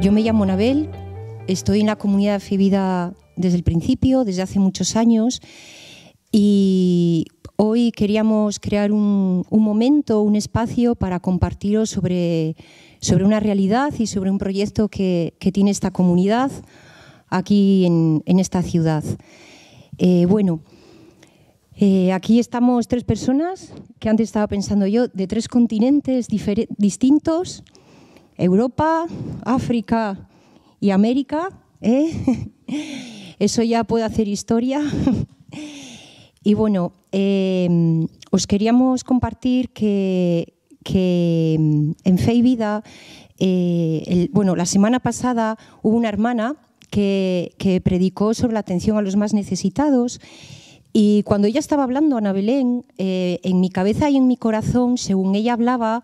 Yo me llamo Anabel, estoy en la comunidad de desde el principio, desde hace muchos años, y hoy queríamos crear un, momento, un espacio para compartiros sobre, sobre, una realidad y sobre un proyecto que, tiene esta comunidad aquí en, esta ciudad. Eh, bueno, eh, aquí estamos tres personas que antes estaba pensando yo, de tres continentes distintos Europa, África y América. ¿eh? Eso ya puede hacer historia. Y bueno, em, os queríamos compartir que, em, en Fe y Vida, eh, bueno, la semana pasada hubo una hermana que, predicó sobre la atención a los más necesitados. Y cuando ella estaba hablando, Ana Belén, eh, en mi cabeza y en mi corazón, según ella hablaba,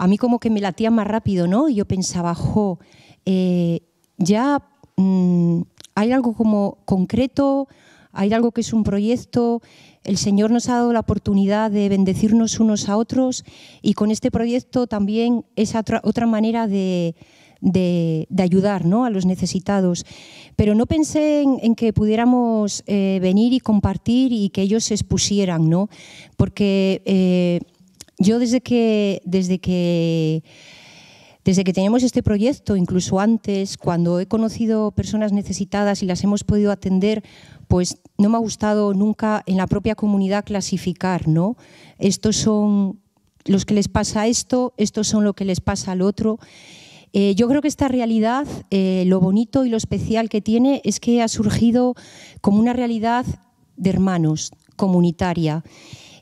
a mí como que me latía más rápido, ¿no? Y yo pensaba, jo, eh, ya mm, hay algo como concreto, hay algo que es un proyecto, el Señor nos ha dado la oportunidad de bendecirnos unos a otros y con este proyecto también es otra, manera de, ayudar ¿no? a los necesitados. Pero no pensé en, que pudiéramos eh, venir y compartir y que ellos se expusieran, ¿no? porque eh, yo desde que, desde que, desde que tenemos este proyecto, incluso antes, cuando he conocido personas necesitadas y las hemos podido atender, pues no me ha gustado nunca en la propia comunidad clasificar, ¿no? Estos son los que les pasa esto, estos son lo que les pasa al otro. Eh, yo creo que esta realidad, eh, lo bonito y lo especial que tiene es que ha surgido como una realidad de hermanos, comunitaria.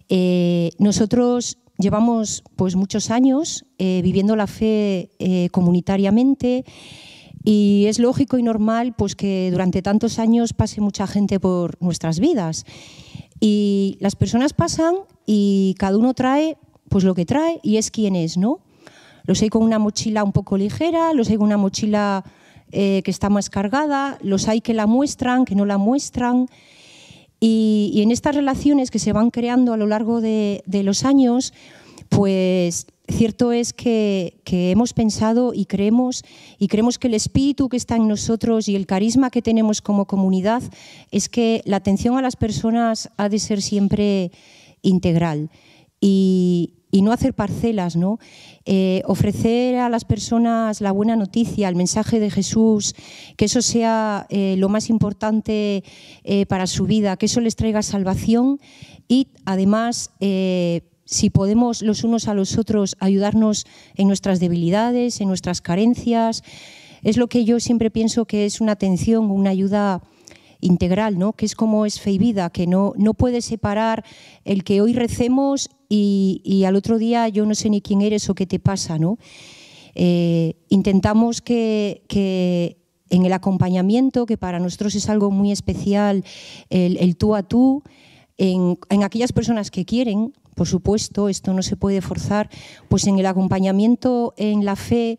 Eh, nosotros llevamos pues muchos años eh, viviendo la fe eh, comunitariamente y es lógico y normal pues que durante tantos años pase mucha gente por nuestras vidas y las personas pasan y cada uno trae pues lo que trae y es quien es no los hay con una mochila un poco ligera los hay con una mochila eh, que está más cargada los hay que la muestran que no la muestran y, en estas relaciones que se van creando a lo largo de, los años, pues cierto es que, que, hemos pensado y creemos, y creemos que el espíritu que está en nosotros y el carisma que tenemos como comunidad es que la atención a las personas ha de ser siempre integral. Y, y no hacer parcelas, ¿no? Eh, ofrecer a las personas la buena noticia, el mensaje de Jesús, que eso sea eh, lo más importante eh, para su vida, que eso les traiga salvación y además si podemos los unos a los otros ayudarnos en nuestras debilidades, en nuestras carencias, es lo que yo siempre pienso que es una atención, una ayuda integral, ¿no? que es como es fe y vida, que no, no puede separar el que hoy recemos y, al otro día yo no sé ni quién eres o qué te pasa, ¿no? Eh, intentamos que, en el acompañamiento, que para nosotros es algo muy especial, el, tú a tú, en, aquellas personas que quieren, por supuesto, esto no se puede forzar, pues en el acompañamiento, en la fe,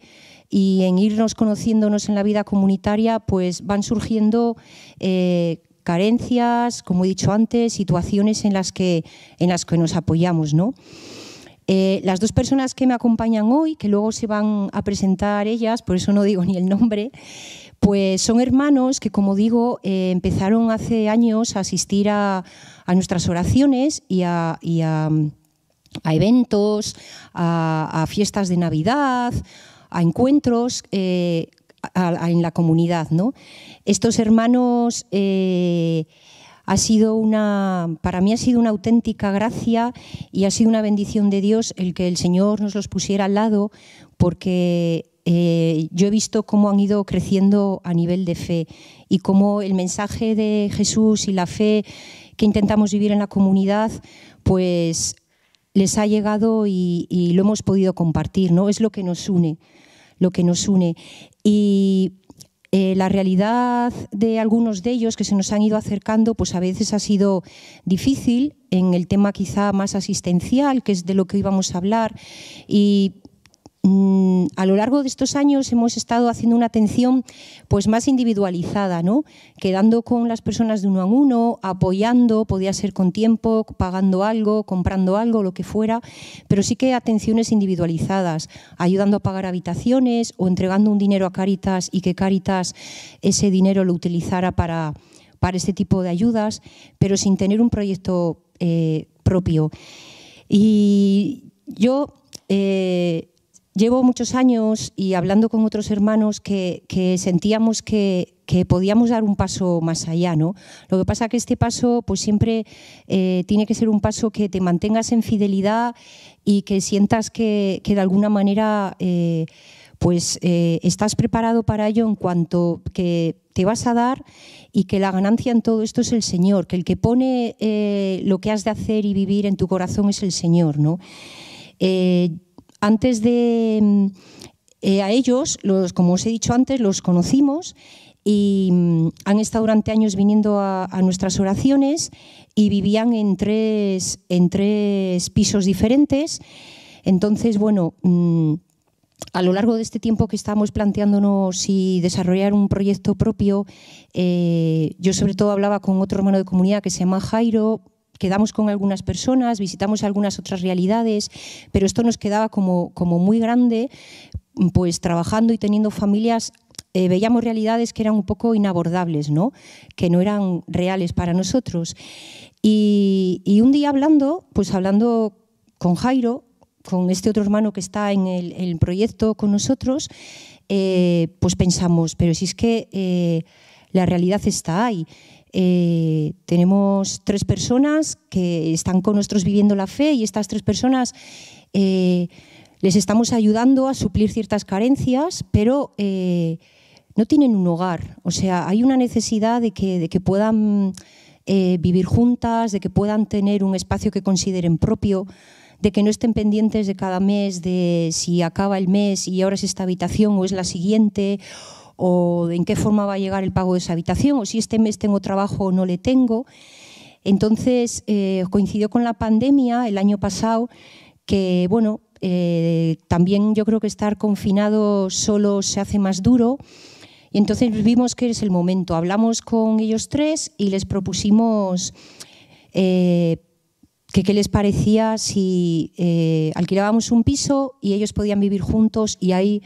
y en irnos conociéndonos en la vida comunitaria, pues van surgiendo eh, carencias, como he dicho antes, situaciones en las que, en las que nos apoyamos. ¿no? Eh, las dos personas que me acompañan hoy, que luego se van a presentar ellas, por eso no digo ni el nombre, pues son hermanos que, como digo, eh, empezaron hace años a asistir a, nuestras oraciones y a, eventos, a, fiestas de Navidad, a encuentros eh, en la comunidad. ¿no? Estos hermanos eh, ha sido una, para mí ha sido una auténtica gracia y ha sido una bendición de Dios el que el Señor nos los pusiera al lado, porque eh, yo he visto cómo han ido creciendo a nivel de fe y cómo el mensaje de Jesús y la fe que intentamos vivir en la comunidad, pues les ha llegado y, lo hemos podido compartir, ¿no? Es lo que nos une, lo que nos une. Y eh, la realidad de algunos de ellos que se nos han ido acercando, pues a veces ha sido difícil en el tema quizá más asistencial, que es de lo que íbamos a hablar, y Mm, a lo largo de estos años hemos estado haciendo una atención pues más individualizada, ¿no? Quedando con las personas de uno a uno, apoyando, podía ser con tiempo, pagando algo, comprando algo, lo que fuera, pero sí que atenciones individualizadas, ayudando a pagar habitaciones o entregando un dinero a Caritas y que Caritas ese dinero lo utilizara para, para este tipo de ayudas, pero sin tener un proyecto eh, propio. Y yo eh, llevo muchos años y hablando con otros hermanos que, sentíamos que, podíamos dar un paso más allá, ¿no? Lo que pasa es que este paso, pues siempre eh, tiene que ser un paso que te mantengas en fidelidad y que sientas que, de alguna manera, eh, pues eh, estás preparado para ello en cuanto que te vas a dar y que la ganancia en todo esto es el Señor, que el que pone lo que has de hacer y vivir en tu corazón es el Señor, ¿no? antes de mm, eh, a ellos, como os he dicho antes, los conocimos y mm, han estado durante años viniendo a, nuestras oraciones y vivían en tres, en tres pisos diferentes. Entonces, bueno, mm, a lo largo de este tiempo que estábamos planteándonos si desarrollar un proyecto propio, eh, yo sobre todo hablaba con otro hermano de comunidad que se llama Jairo, quedamos con algunas personas, visitamos algunas otras realidades, pero esto nos quedaba como, muy grande, pues trabajando y teniendo familias eh, veíamos realidades que eran un poco inabordables, ¿no? que no eran reales para nosotros. Y, un día hablando, pues hablando con Jairo, con este otro hermano que está en el, proyecto con nosotros, eh, pues pensamos, pero si es que eh, la realidad está ahí. Eh, tenemos tres personas que están con nosotros viviendo la fe y estas tres personas eh, les estamos ayudando a suplir ciertas carencias, pero eh, no tienen un hogar. O sea, hay una necesidad de que puedan vivir juntas, de que puedan tener un espacio que consideren propio de que no estén pendientes de cada mes, de si acaba el mes y ahora es esta habitación o es la siguiente, o de en qué forma va a llegar el pago de esa habitación, o si este mes tengo trabajo o no le tengo. Entonces, eh, coincidió con la pandemia el año pasado, que bueno, eh, también yo creo que estar confinado solo se hace más duro. Y entonces vimos que es el momento. Hablamos con ellos tres y les propusimos eh, qué les parecía si alquilábamos un piso y ellos podían vivir juntos y ahí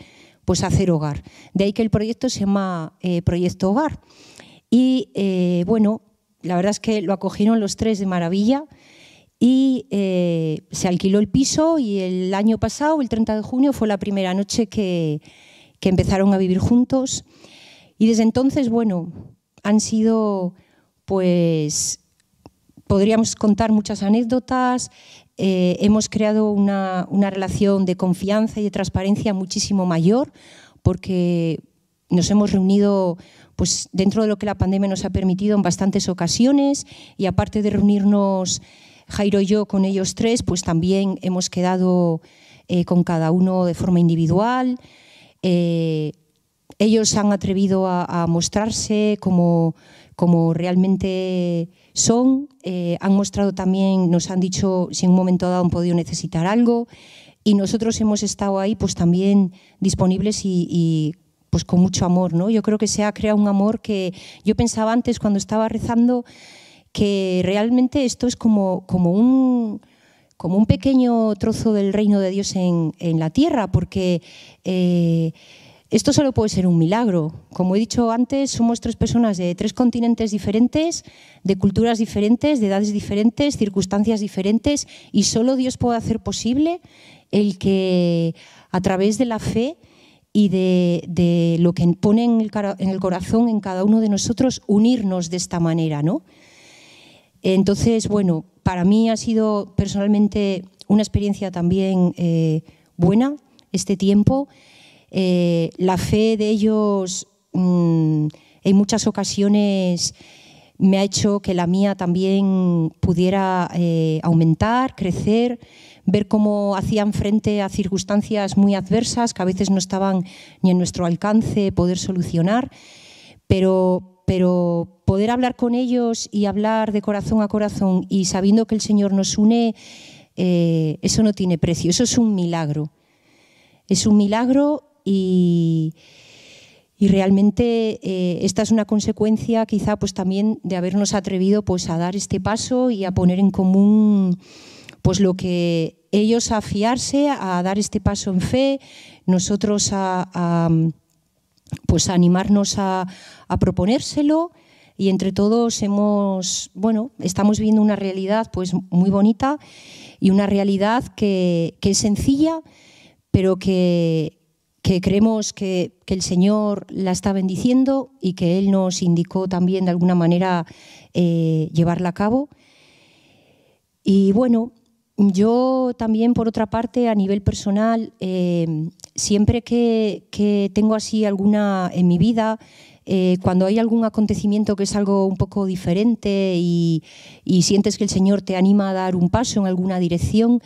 pues hacer hogar. De ahí que el proyecto se llama eh, Proyecto Hogar. Y eh, bueno, la verdad es que lo acogieron los tres de maravilla y eh, se alquiló el piso y el año pasado, el 30 de junio, fue la primera noche que, que empezaron a vivir juntos. Y desde entonces, bueno, han sido pues podríamos contar muchas anécdotas. Eh, hemos creado una, relación de confianza y de transparencia muchísimo mayor porque nos hemos reunido pues, dentro de lo que la pandemia nos ha permitido en bastantes ocasiones y aparte de reunirnos Jairo y yo con ellos tres, pues también hemos quedado eh, con cada uno de forma individual. Eh, ellos han atrevido a, mostrarse como, como realmente son, eh, han mostrado también, nos han dicho si en un momento dado han podido necesitar algo y nosotros hemos estado ahí pues también disponibles y, pues con mucho amor, ¿no? Yo creo que se ha creado un amor que yo pensaba antes cuando estaba rezando que realmente esto es como, como un como un pequeño trozo del reino de Dios en, en la tierra, porque eh, esto solo puede ser un milagro. Como he dicho antes, somos tres personas de tres continentes diferentes, de culturas diferentes, de edades diferentes, circunstancias diferentes, y solo Dios puede hacer posible el que a través de la fe y de, lo que pone en el, corazón en cada uno de nosotros unirnos de esta manera, ¿no? Entonces, bueno, para mí ha sido personalmente una experiencia también eh, buena este tiempo. Eh, la fe de ellos mm, en muchas ocasiones me ha hecho que la mía también pudiera eh, aumentar, crecer, ver cómo hacían frente a circunstancias muy adversas que a veces no estaban ni en nuestro alcance poder solucionar, pero, pero poder hablar con ellos y hablar de corazón a corazón y sabiendo que el Señor nos une, eh, eso no tiene precio, eso es un milagro. Es un milagro y, realmente eh, esta es una consecuencia quizá pues también de habernos atrevido pues a dar este paso y a poner en común pues lo que ellos a fiarse, a dar este paso en fe, nosotros a, pues animarnos a, proponérselo y entre todos hemos, bueno, estamos viendo una realidad pues muy bonita y una realidad que es sencilla, pero que, que creemos que, el Señor la está bendiciendo y que Él nos indicó también de alguna manera eh, llevarla a cabo. Y bueno, yo también, por otra parte, a nivel personal, eh, siempre que, tengo así alguna en mi vida, eh, cuando hay algún acontecimiento que es algo un poco diferente y, y, sientes que el Señor te anima a dar un paso en alguna dirección,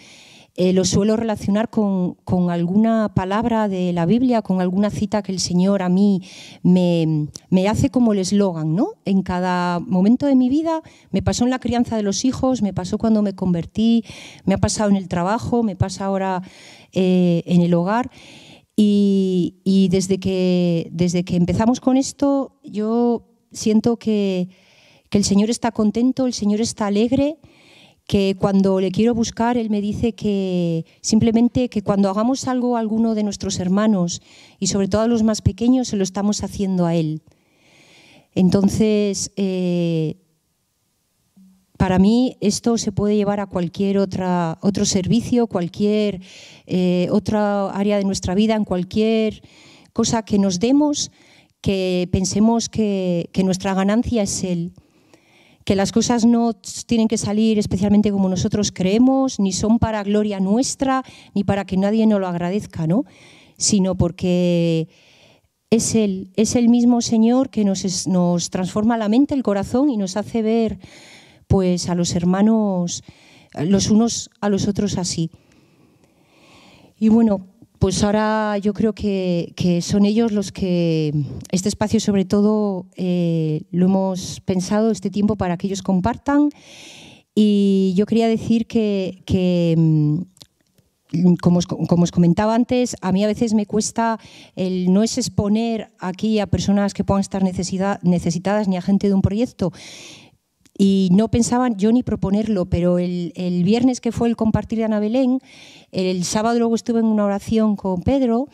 eh, lo suelo relacionar con, alguna palabra de la Biblia, con alguna cita que el Señor a mí me, hace como el eslogan, ¿no? En cada momento de mi vida me pasó en la crianza de los hijos, me pasó cuando me convertí, me ha pasado en el trabajo, me pasa ahora eh, en el hogar. Y, desde, que, desde que empezamos con esto, yo siento que, que el Señor está contento, el Señor está alegre que cuando le quiero buscar, él me dice que simplemente que cuando hagamos algo a alguno de nuestros hermanos, y sobre todo a los más pequeños, se lo estamos haciendo a él. Entonces, eh, para mí esto se puede llevar a cualquier otra, otro servicio, cualquier eh, otra área de nuestra vida, en cualquier cosa que nos demos, que pensemos que, que nuestra ganancia es él que las cosas no tienen que salir especialmente como nosotros creemos, ni son para gloria nuestra, ni para que nadie nos lo agradezca, ¿no? Sino porque es es el mismo Señor que nos, nos transforma la mente, el corazón y nos hace ver pues a los hermanos, los unos a los otros así. Y bueno, pues ahora yo creo que, son ellos los que este espacio sobre todo eh, lo hemos pensado este tiempo para que ellos compartan y yo quería decir que, mm, como os, comentaba antes, a mí a veces me cuesta el no es exponer aquí a personas que puedan estar necesitadas ni a gente de un proyecto, y no pensaba yo ni proponerlo, pero el, el, viernes que fue el compartir de Ana Belén, el sábado luego estuve en una oración con Pedro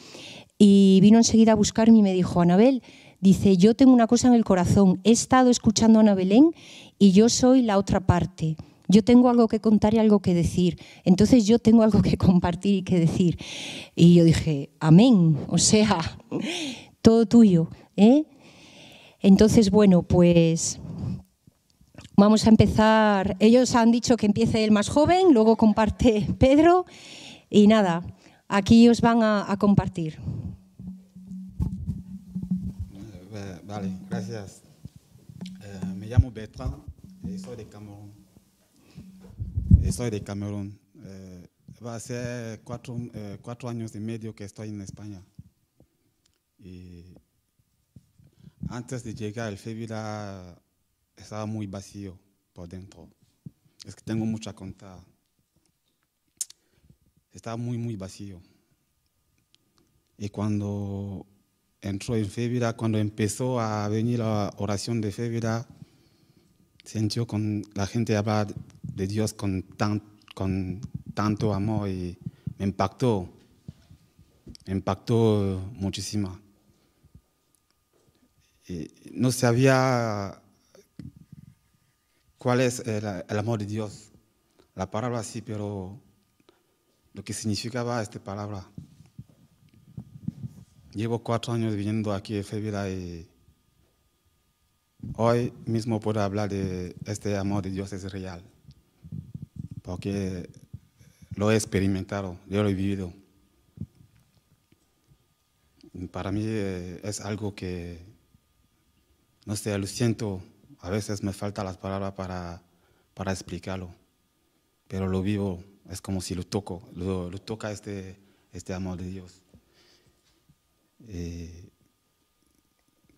y vino enseguida a buscarme y me dijo, Anabel, dice, yo tengo una cosa en el corazón, he estado escuchando a Ana Belén y yo soy la otra parte. Yo tengo algo que contar y algo que decir. Entonces yo tengo algo que compartir y que decir. Y yo dije, amén, o sea, todo tuyo. ¿eh? Entonces, bueno, pues Vamos a empezar. Ellos han dicho que empiece el más joven, luego comparte Pedro. Y nada, aquí os van a, compartir. Vale, gracias. Eh, me llamo Bertrand y eh, soy de Camerún. Eh, soy de Camerún. va a ser cuatro, años y medio que estoy en España. Y antes de llegar al febrero estaba muy vacío por dentro. Es que tengo mucha a contar. Estaba muy, muy vacío. Y cuando entró en Févida, cuando empezó a venir la oración de Févida, sentí con la gente hablaba de Dios con, con tanto amor y me impactó, me impactó muchísimo. Y no sabía cuál es eh, el, amor de Dios. La palabra sí, pero lo que significaba esta palabra. Llevo cuatro años viniendo aquí en Fevila y hoy mismo puedo hablar de este amor de Dios es real, porque lo he experimentado, yo lo he vivido. Para mí eh, es algo que, no sé, lo siento a veces me faltan las palabras para, para explicarlo, pero lo vivo, es como si lo toco, lo, toca este, este amor de Dios.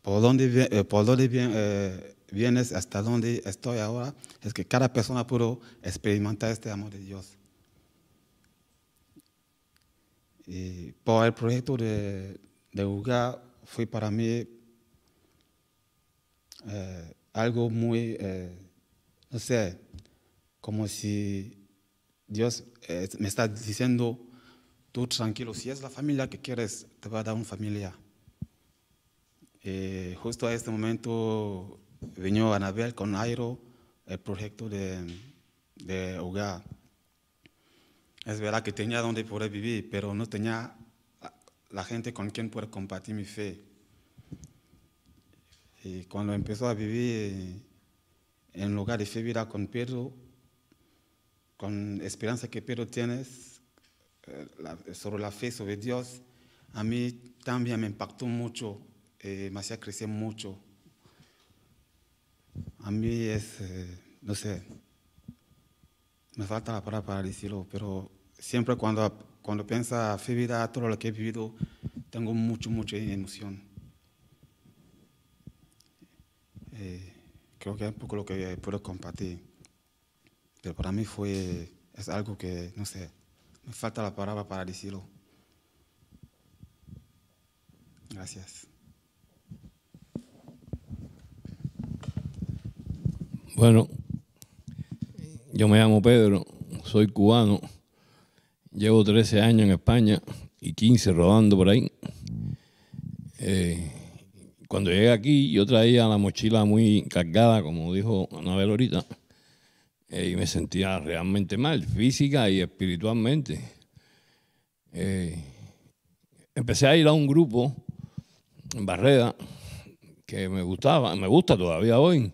por eh, donde por dónde eh, eh, vienes, hasta donde estoy ahora, es que cada persona pudo experimentar este amor de Dios. Y por el proyecto de, de jugar fue para mí algo muy, eh, no sé, como si Dios eh, me está diciendo, tú tranquilo, si es la familia que quieres, te va a dar una familia. Y eh, justo a este momento vino Anabel con Airo el proyecto de, de hogar. Es verdad que tenía donde poder vivir, pero no tenía la gente con quien poder compartir mi fe. Y cuando empezó a vivir en lugar de Fe vida con Pedro, con esperanza que Pedro tiene eh, sobre la fe, sobre Dios, a mí también me impactó mucho, y eh, me hacía crecer mucho. A mí es, eh, no sé, me falta la palabra para decirlo, pero siempre cuando, cuando pienso a fe vida, todo lo que he vivido, tengo mucho, mucha emoción. Eh, creo que es un poco lo que puedo compartir. Pero para mí fue, es algo que, no sé, me falta la palabra para decirlo. Gracias. Bueno, yo me llamo Pedro, soy cubano, llevo 13 años en España y 15 rodando por ahí. Eh, cuando llegué aquí, yo traía la mochila muy cargada, como dijo Anabel ahorita, eh, y me sentía realmente mal, física y espiritualmente. Eh, empecé a ir a un grupo en Barreda, que me gustaba, me gusta todavía hoy,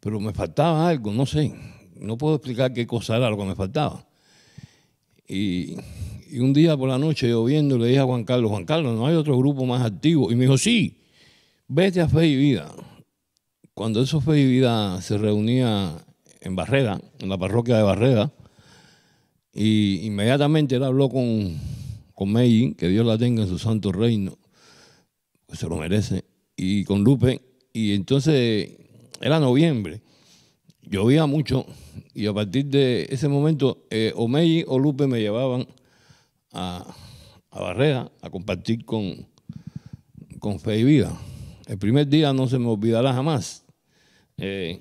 pero me faltaba algo, no sé, no puedo explicar qué cosa era lo que me faltaba. Y, un día por la noche, lloviendo, le dije a Juan Carlos, Juan Carlos, ¿no hay otro grupo más activo? Y me dijo, sí, Vete a Fe y Vida. Cuando eso Fe y Vida se reunía en Barrera, en la parroquia de Barreda, y inmediatamente él habló con, con que Dios la tenga en su santo reino, que se lo merece, y con Lupe, y entonces era noviembre, llovía mucho, y a partir de ese momento eh, o Meiji o Lupe me llevaban a, a Barrera a compartir con, con Fe y Vida. El primer día no se me olvidará jamás. Eh,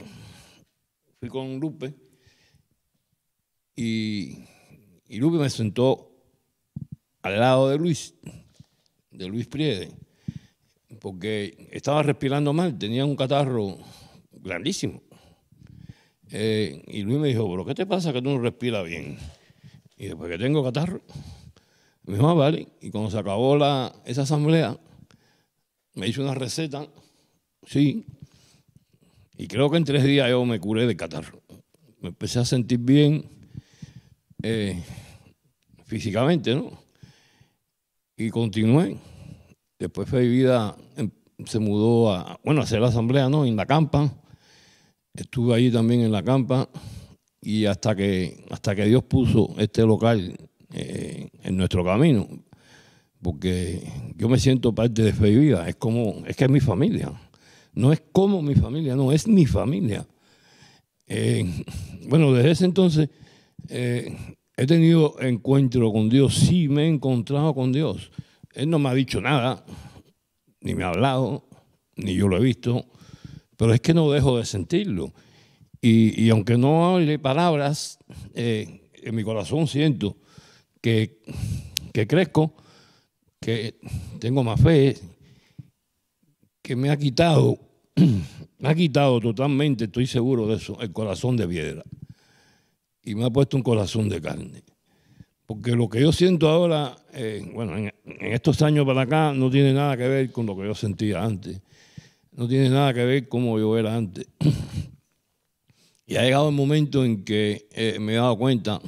fui con Lupe y, Lupe me sentó al lado de Luis, de Luis Priede, porque estaba respirando mal, tenía un catarro grandísimo. Eh, y Luis me dijo, pero ¿qué te pasa que tú no respiras bien? Y después que tengo catarro, me dijo, ah, vale. Y cuando se acabó la, esa asamblea, me hizo una receta, sí, y creo que en tres días yo me curé de catarro. Me empecé a sentir bien eh, físicamente, ¿no? Y continué. Después fue vida, em, se mudó a, bueno, a hacer la asamblea, ¿no? En la campa. Estuve allí también en la campa y hasta que, hasta que Dios puso este local eh, en nuestro camino, porque yo me siento parte de Fe Vida, es como, es que es mi familia, no es como mi familia, no, es mi familia. Eh, bueno, desde ese entonces eh, he tenido encuentro con Dios, sí me he encontrado con Dios. Él no me ha dicho nada, ni me ha hablado, ni yo lo he visto, pero es que no dejo de sentirlo. Y, aunque no hable palabras, eh, en mi corazón siento que, que crezco que tengo más fe, que me ha quitado, me ha quitado totalmente, estoy seguro de eso, el corazón de piedra. Y me ha puesto un corazón de carne. Porque lo que yo siento ahora, eh, bueno, en, estos años para acá no tiene nada que ver con lo que yo sentía antes. No tiene nada que ver como yo era antes. y ha llegado el momento en que eh, me he dado cuenta,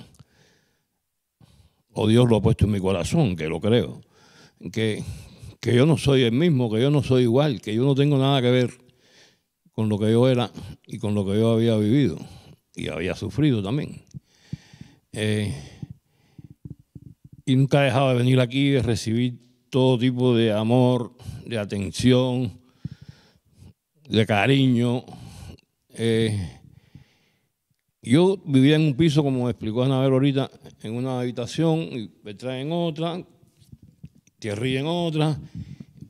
o Dios lo ha puesto en mi corazón, que lo creo que, yo no soy el mismo, que yo no soy igual, que yo no tengo nada que ver con lo que yo era y con lo que yo había vivido y había sufrido también. Eh, y nunca he dejado de venir aquí, de recibir todo tipo de amor, de atención, de cariño. Eh, yo vivía en un piso, como explicó Anabel ahorita, en una habitación y me traen otra, ríen en otra,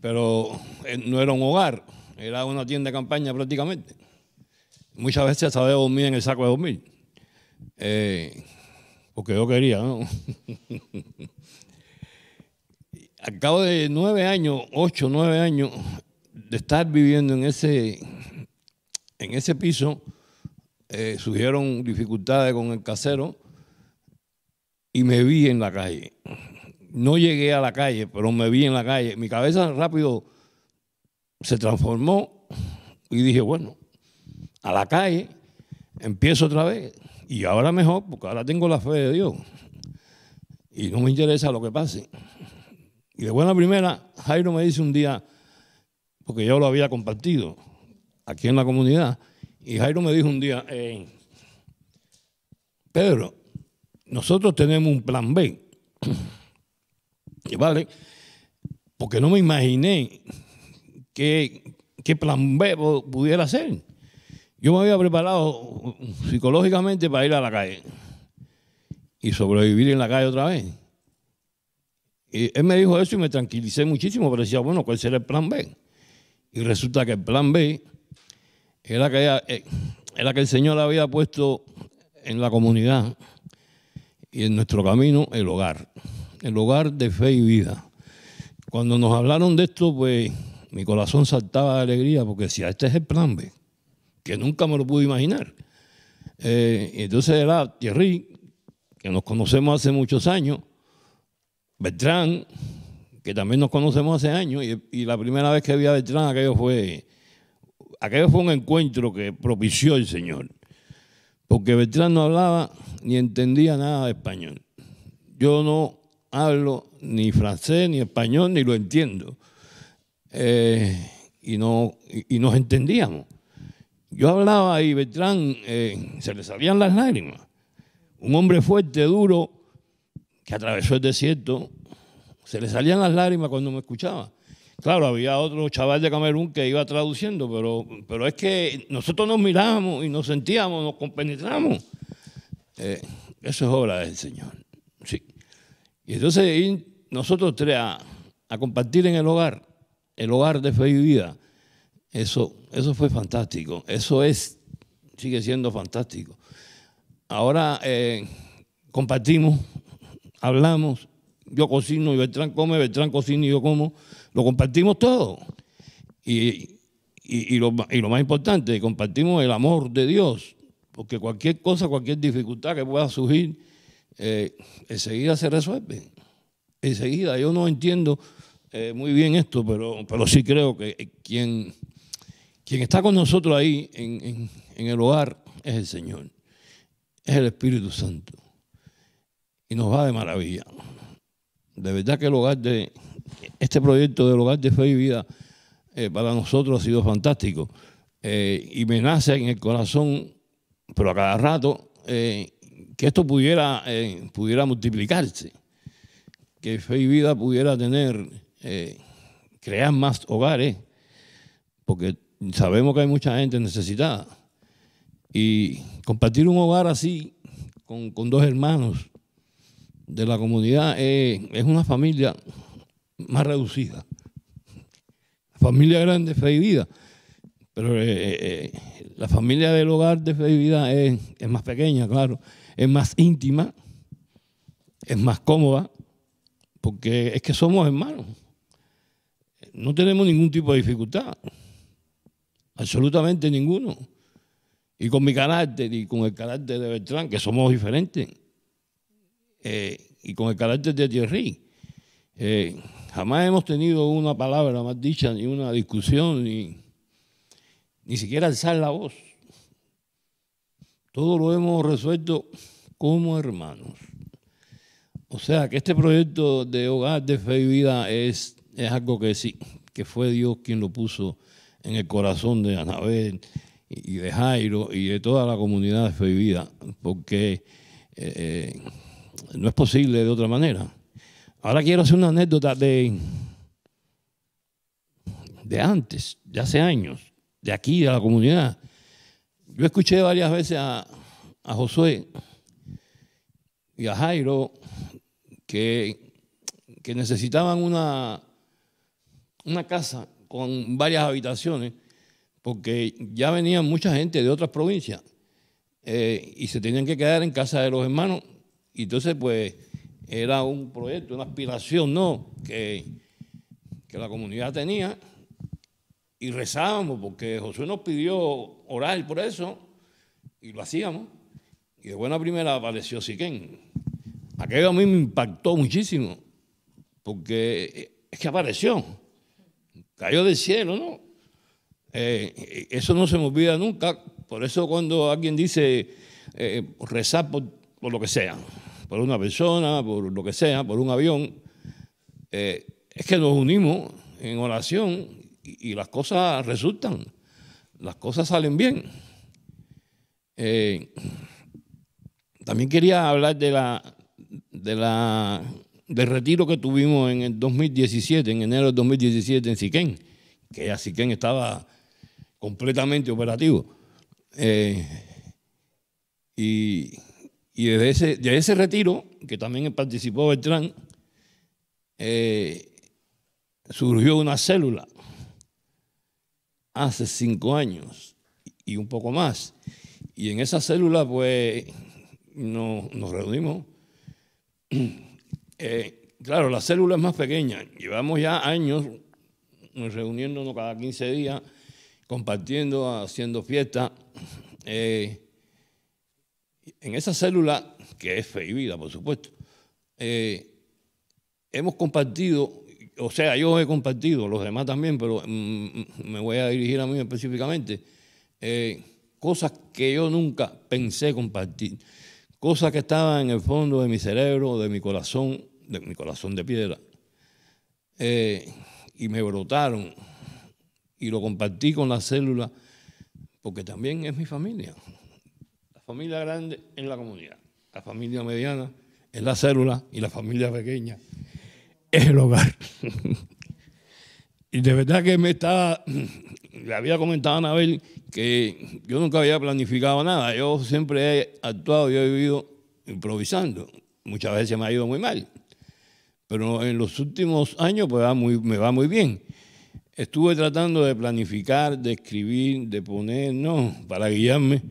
pero eh, no era un hogar, era una tienda de campaña prácticamente. Muchas veces sabía dormir en el saco de dormir, eh, porque yo quería, ¿no? Al cabo de nueve años, ocho, nueve años de estar viviendo en ese, en ese piso, eh, surgieron dificultades con el casero y me vi en la calle no llegué a la calle, pero me vi en la calle. Mi cabeza rápido se transformó y dije, bueno, a la calle, empiezo otra vez. Y ahora mejor, porque ahora tengo la fe de Dios. Y no me interesa lo que pase. Y de buena primera, Jairo me dice un día, porque yo lo había compartido aquí en la comunidad, y Jairo me dijo un día, eh, Pedro, nosotros tenemos un plan B. ¿vale? Porque no me imaginé qué qué plan B pudiera ser. Yo me había preparado psicológicamente para ir a la calle y sobrevivir en la calle otra vez. Y él me dijo eso y me tranquilicé muchísimo, pero decía, bueno, ¿cuál será el plan B? Y resulta que el plan B era que, eh, era que el Señor había puesto en la comunidad y en nuestro camino el hogar el hogar de fe y vida. Cuando nos hablaron de esto, pues mi corazón saltaba de alegría porque decía, este es el plan B, que nunca me lo pude imaginar. Eh, entonces era Thierry, que nos conocemos hace muchos años, Bertrán, que también nos conocemos hace años, y, la primera vez que vi a Bertrán, aquello fue, aquello fue un encuentro que propició el Señor, porque Bertrán no hablaba ni entendía nada de español. Yo no hablo ni francés, ni español, ni lo entiendo. Eh, y, no, y, nos entendíamos. Yo hablaba y Beltrán eh, se le salían las lágrimas. Un hombre fuerte, duro, que atravesó el desierto, se le salían las lágrimas cuando me escuchaba. Claro, había otro chaval de Camerún que iba traduciendo, pero, pero es que nosotros nos mirábamos y nos sentíamos, nos compenetramos. Eh, eso es obra del Señor. Sí. Y entonces nosotros tres a, compartir en el hogar, el hogar de fe y vida, eso, eso fue fantástico, eso es, sigue siendo fantástico. Ahora eh, compartimos, hablamos, yo cocino y Beltrán come, Beltrán cocina y yo como, lo compartimos todo. lo, y lo más importante, compartimos el amor de Dios, porque cualquier cosa, cualquier dificultad que pueda surgir, eh, enseguida se resuelve Enseguida, yo no entiendo eh, muy bien esto, pero, pero sí creo que eh, quien, quien está con nosotros ahí en, el hogar es el Señor, es el Espíritu Santo. Y nos va de maravilla. De verdad que el hogar de, este proyecto del hogar de fe y vida para nosotros ha sido fantástico. y me nace en el corazón, pero a cada rato, que esto pudiera, eh, pudiera multiplicarse, que Fe y Vida pudiera tener, eh, crear más hogares, porque sabemos que hay mucha gente necesitada. Y compartir un hogar así con, dos hermanos de la comunidad eh, es una familia más reducida. La Familia grande, fe y vida. Pero la familia del hogar de fe y vida es, es más pequeña, claro es más íntima, es más cómoda, porque es que somos hermanos. No tenemos ningún tipo de dificultad, absolutamente ninguno. Y con mi carácter y con el carácter de Beltrán, que somos diferentes, eh, y con el carácter de Thierry, eh, jamás hemos tenido una palabra más dicha, ni una discusión, ni siquiera alzar la voz. Todo lo hemos resuelto como hermanos. O sea que este proyecto de hogar de fe y vida es, algo que sí, que fue Dios quien lo puso en el corazón de Anabel y de Jairo y de toda la comunidad de fe y vida, porque eh, eh, no es posible de otra manera. Ahora quiero hacer una anécdota de, de antes, de hace años, de aquí, de la comunidad. Yo escuché varias veces a, Josué y a Jairo que, necesitaban una, casa con varias habitaciones porque ya venía mucha gente de otras provincias eh, y se tenían que quedar en casa de los hermanos. Y entonces, pues, era un proyecto, una aspiración, ¿no? que la comunidad tenía y rezábamos, porque Josué nos pidió orar por eso, y lo hacíamos. Y de buena primera apareció Siquén. Aquello a mí me impactó muchísimo, porque eh, es que apareció, cayó del cielo, ¿no? Eh, eso no se me olvida nunca, por eso cuando alguien dice eh, rezar por, lo que sea, por una persona, por lo que sea, por un avión, es que nos unimos en oración y, las cosas resultan, las cosas salen bien. Eh, también quería hablar de la, de la, del retiro que tuvimos en el 2017, en enero del 2017 en Siquén, que ya Siquén estaba completamente operativo. Eh, y, y desde ese, de ese retiro, que también participó Beltrán, eh, surgió una célula hace cinco años y un poco más. Y en esa célula, pues, nos reunimos. Eh, claro, la célula es más pequeña. Llevamos ya años reuniéndonos cada 15 días, compartiendo, haciendo fiesta. Eh, en esa célula, que es fe y vida, por supuesto, eh, hemos compartido o sea, yo he compartido, los demás también, pero mm, mm, me voy a dirigir a mí específicamente, eh, cosas que yo nunca pensé compartir, cosas que estaban en el fondo de mi cerebro, de mi corazón, de mi corazón de piedra, eh, y me brotaron, y lo compartí con la célula, porque también es mi familia, la familia grande en la comunidad, la familia mediana en la célula y la familia pequeña es el hogar. y de verdad que me estaba, le había comentado a Anabel que yo nunca había planificado nada, yo siempre he actuado, yo he vivido improvisando, muchas veces me ha ido muy mal, pero en los últimos años pues, me va muy bien. Estuve tratando de planificar, de escribir, de poner, no, para guiarme,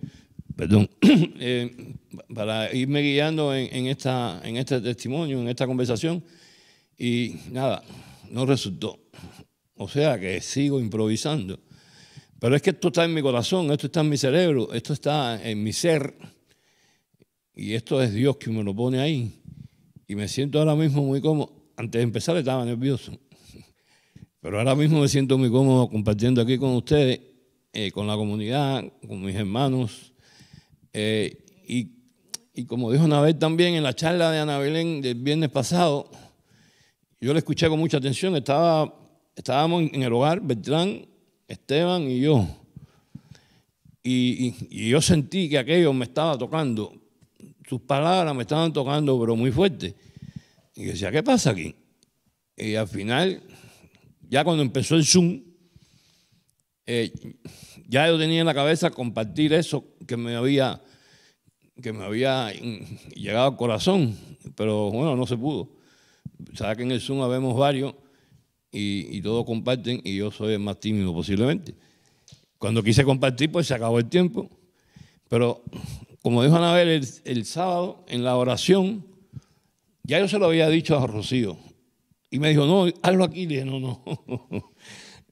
perdón, eh, para irme guiando en, esta, en este testimonio, en esta conversación y nada, no resultó. O sea que sigo improvisando. Pero es que esto está en mi corazón, esto está en mi cerebro, esto está en mi ser. Y esto es Dios que me lo pone ahí. Y me siento ahora mismo muy cómodo. Antes de empezar estaba nervioso. Pero ahora mismo me siento muy cómodo compartiendo aquí con ustedes, eh, con la comunidad, con mis hermanos. Eh, y, como dijo una vez también en la charla de Ana Belén del viernes pasado, yo le escuché con mucha atención, estaba, estábamos en el hogar, Bertrán, Esteban y yo. Y, yo sentí que aquello me estaba tocando, sus palabras me estaban tocando, pero muy fuerte. Y decía, ¿qué pasa aquí? Y al final, ya cuando empezó el Zoom, eh, ya yo tenía en la cabeza compartir eso que me había, que me había llegado al corazón, pero bueno, no se pudo que en el Zoom, vemos varios y, y todos comparten y yo soy el más tímido posiblemente. Cuando quise compartir, pues se acabó el tiempo. Pero como dijo Anabel el, sábado en la oración, ya yo se lo había dicho a Rocío. Y me dijo, no, hazlo aquí. dije, no, no.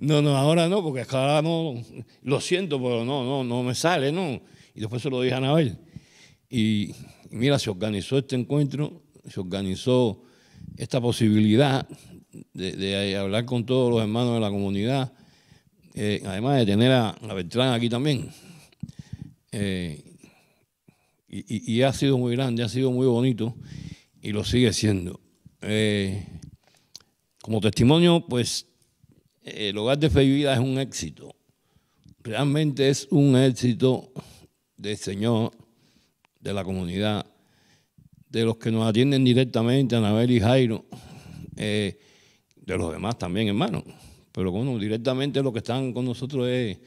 no, no, ahora no, porque ahora no. Lo siento, pero no, no, no me sale, no. Y después se lo dije a Anabel. Y mira, se organizó este encuentro, se organizó esta posibilidad de, hablar con todos los hermanos de la comunidad, eh, además de tener a, la Beltrán aquí también. Eh, y, ha sido muy grande, ha sido muy bonito y lo sigue siendo. Eh, como testimonio, pues el hogar de Fe y Vida es un éxito. Realmente es un éxito del Señor, de la comunidad de los que nos atienden directamente, Anabel y Jairo, eh, de los demás también, hermano. Pero bueno, directamente los que están con nosotros es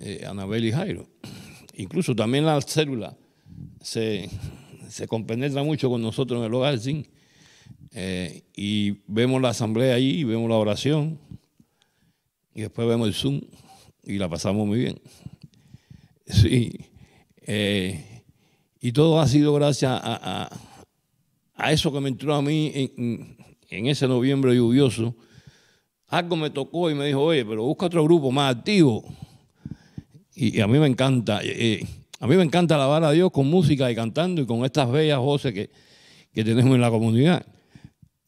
eh, Anabel y Jairo. Incluso también la célula se, compenetra mucho con nosotros en el hogar, ¿sí? Eh, y vemos la asamblea allí, vemos la oración, y después vemos el Zoom, y la pasamos muy bien. Sí. Y todo ha sido gracias a, eso que me entró a mí en, ese noviembre lluvioso. Algo me tocó y me dijo, oye, pero busca otro grupo más activo. Y, a mí me encanta. Eh, eh, a mí me encanta alabar a Dios con música y cantando y con estas bellas voces que, que tenemos en la comunidad.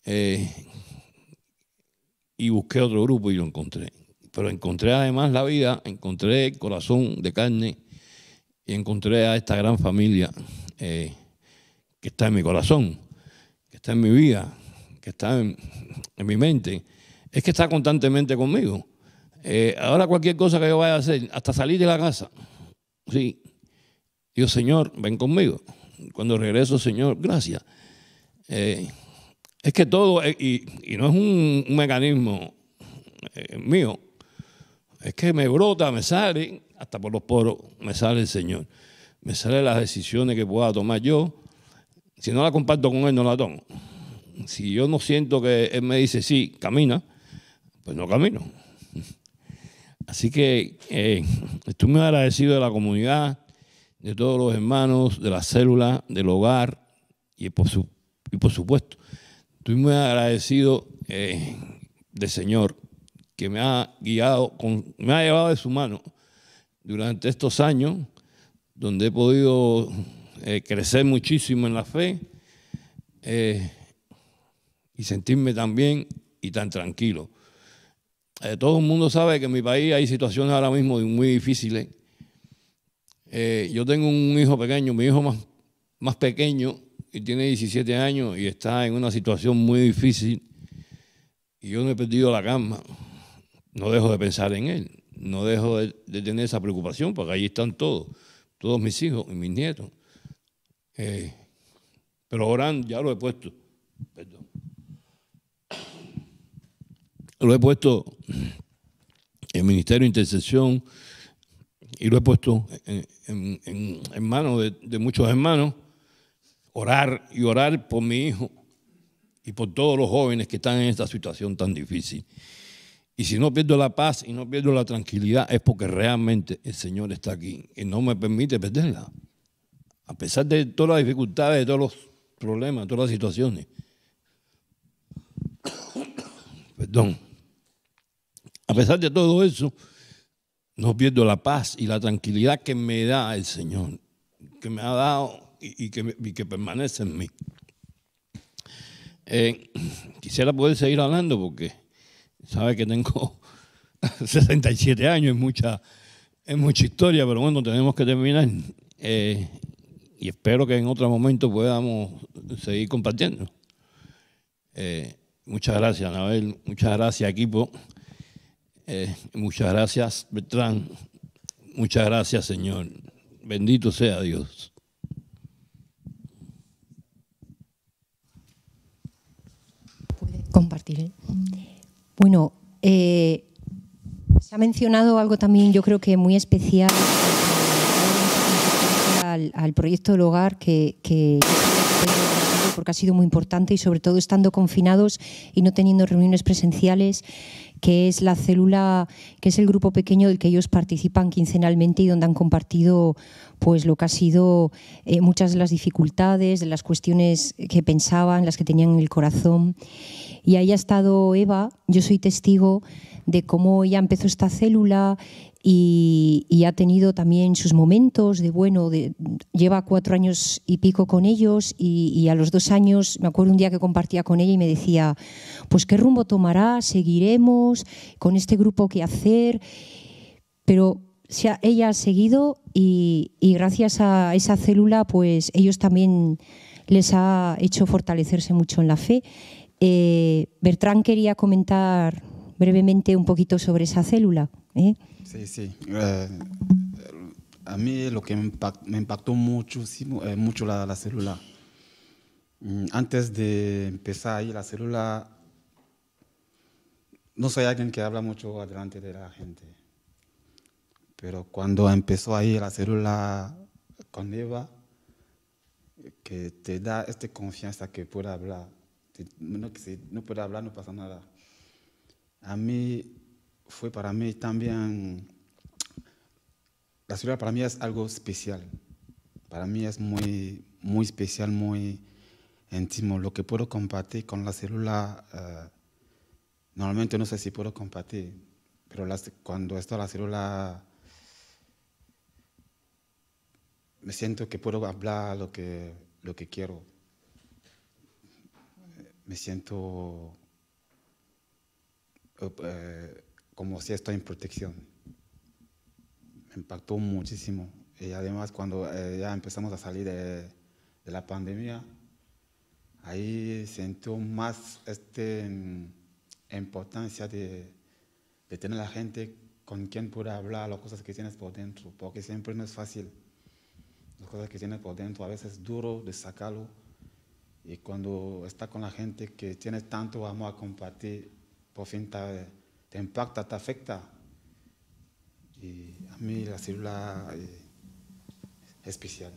Eh, y busqué otro grupo y lo encontré. Pero encontré además la vida, encontré el corazón de carne y encontré a esta gran familia eh, que está en mi corazón, que está en mi vida, que está en, mi mente, es que está constantemente conmigo. Eh, ahora cualquier cosa que yo vaya a hacer, hasta salir de la casa, sí, Dios Señor, ven conmigo. Cuando regreso, Señor, gracias. Eh, es que todo, y, no es un mecanismo mío, es que me brota, me sale, hasta por los poros, me sale el Señor. Me salen las decisiones que pueda tomar yo. Si no la comparto con Él, no la tomo. Si yo no siento que Él me dice, sí, camina, pues no camino. Así que eh, estoy muy agradecido de la comunidad, de todos los hermanos, de la célula, del hogar y por, supuesto, estoy muy agradecido eh, del Señor que me ha guiado, me ha llevado de su mano durante estos años, donde he podido eh, crecer muchísimo en la fe eh, y sentirme tan bien y tan tranquilo. Eh, todo el mundo sabe que en mi país hay situaciones ahora mismo muy difíciles. yo tengo un hijo pequeño, mi hijo más, más pequeño, y tiene 17 años y está en una situación muy difícil, y yo no he perdido la calma no dejo de pensar en él, no dejo de, tener esa preocupación, porque allí están todos, todos mis hijos y mis nietos. Eh, pero orando, ya lo he puesto, perdón. Lo he puesto en Ministerio de Intercesión y lo he puesto en, manos de muchos hermanos, orar y orar por mi hijo y por todos los jóvenes que están en esta situación tan difícil. Y si no pierdo la paz y no pierdo la tranquilidad, es porque realmente el Señor está aquí y no me permite perderla. A pesar de todas las dificultades, de todos los problemas, todas las situaciones. Perdón. A pesar de todo eso, no pierdo la paz y la tranquilidad que me da el Señor, que me ha dado y, que, permanece en mí. Eh, quisiera poder seguir hablando porque Sabe que tengo 67 años, es mucha, es mucha historia, pero bueno, tenemos que terminar. Eh, y espero que en otro momento podamos seguir compartiendo. Eh, muchas gracias, Anabel. Muchas gracias, equipo. Eh, muchas gracias, Bertrán. Muchas gracias, Señor. Bendito sea Dios. Compartir. Bueno, eh, se ha mencionado algo también, yo creo que muy especial eh, eh, al, al proyecto del hogar que, que porque ha sido muy importante y sobre todo estando confinados y no teniendo reuniones presenciales que es la célula, que es el grupo pequeño del que ellos participan quincenalmente y donde han compartido pues lo que ha sido eh, muchas de las dificultades, de las cuestiones que pensaban, las que tenían en el corazón. Y ahí ha estado Eva, yo soy testigo de cómo ella empezó esta célula y, ha tenido también sus momentos de, bueno, lleva cuatro años y pico con ellos y, a los dos años, me acuerdo un día que compartía con ella y me decía, pues qué rumbo tomará, seguiremos, con este grupo qué hacer, pero ella ha seguido y, gracias a esa célula, pues ellos también les ha hecho fortalecerse mucho en la fe. Eh, Bertrán quería comentar brevemente un poquito sobre esa célula. ¿eh? Sí, sí. Eh, a mí lo que me impactó, mucho, sí, eh, mucho la, la, célula. Mm, antes de empezar ahí, la célula, no soy alguien que habla mucho adelante de la gente, pero cuando empezó ahí la célula con Eva, que te da esta confianza que puede hablar, no puede hablar no pasa nada. A mí fue para mí también, la célula para mí es algo especial, para mí es muy, muy especial, muy íntimo. Lo que puedo compartir con la célula, eh, normalmente no sé si puedo compartir, pero las, cuando está la célula, me siento que puedo hablar lo que, lo que quiero. Me siento... Eh, como si estoy en protección. Me impactó muchísimo. Y además cuando eh, ya empezamos a salir de, la pandemia, ahí sentí más este, mm, importancia de, tener a la gente con quien pueda hablar las cosas que tienes por dentro, porque siempre no es fácil. Las cosas que tienes por dentro a veces es duro de sacarlo. Y cuando estás con la gente que tiene tanto amor a compartir, por fin te te impacta, te afecta. Y a mí la célula eh, es especial.